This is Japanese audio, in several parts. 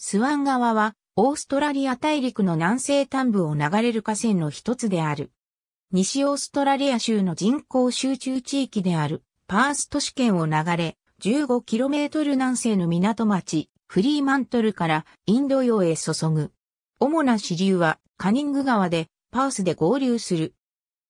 スワン川は、オーストラリア大陸の南西端部を流れる河川の一つである。西オーストラリア州の人口集中地域である、パース都市圏を流れ、15km 南西の港町、フリーマントルからインド洋へ注ぐ。主な支流はカニング川でパースで合流する。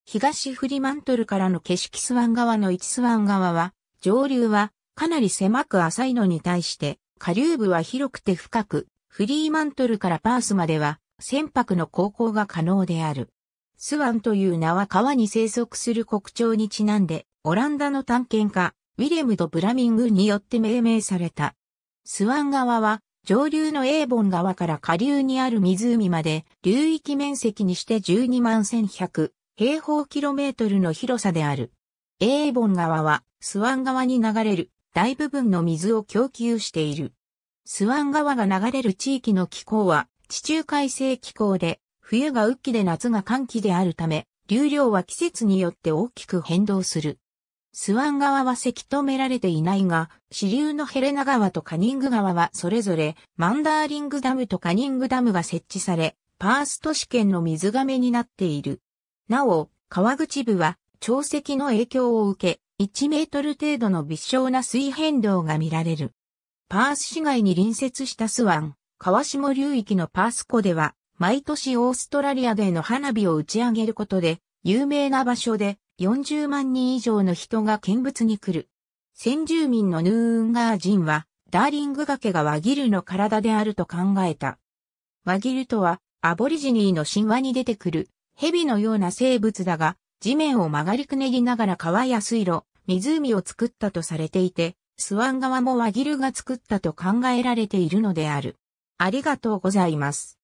東フリマントルからの景色スワン川の一スワン川は、上流はかなり狭く浅いのに対して、下流部は広くて深く、フリーマントルからパースまでは船舶の航行が可能である。スワンという名は川に生息する国鳥にちなんで、オランダの探検家、ウィレムとブラミングによって命名された。スワン川は、上流のエーボン川から下流にある湖まで、流域面積にして12万1100平方キロメートルの広さである。エーボン川は、スワン川に流れる大部分の水を供給している。スワン川が流れる地域の気候は地中海性気候で、冬が雨季で夏が寒季であるため、流量は季節によって大きく変動する。スワン川はせき止められていないが、支流のヘレナ川とカニング川はそれぞれマンダーリングダムとカニングダムが設置され、パース都市圏の水がめになっている。なお、川口部は潮汐の影響を受け、1メートル程度の微小な水変動が見られる。パース市街に隣接したスワン、川下流域のパース湖では、毎年オーストラリアでの花火を打ち上げることで、有名な場所で40万人以上の人が見物に来る。先住民のヌーンガー人は、ダーリング崖がワギルの体であると考えた。ワギルとは、アボリジニーの神話に出てくる、蛇のような生物だが、地面を曲がりくねりながら川や水路、湖を作ったとされていて、スワン川も和ギルが作ったと考えられているのである。ありがとうございます。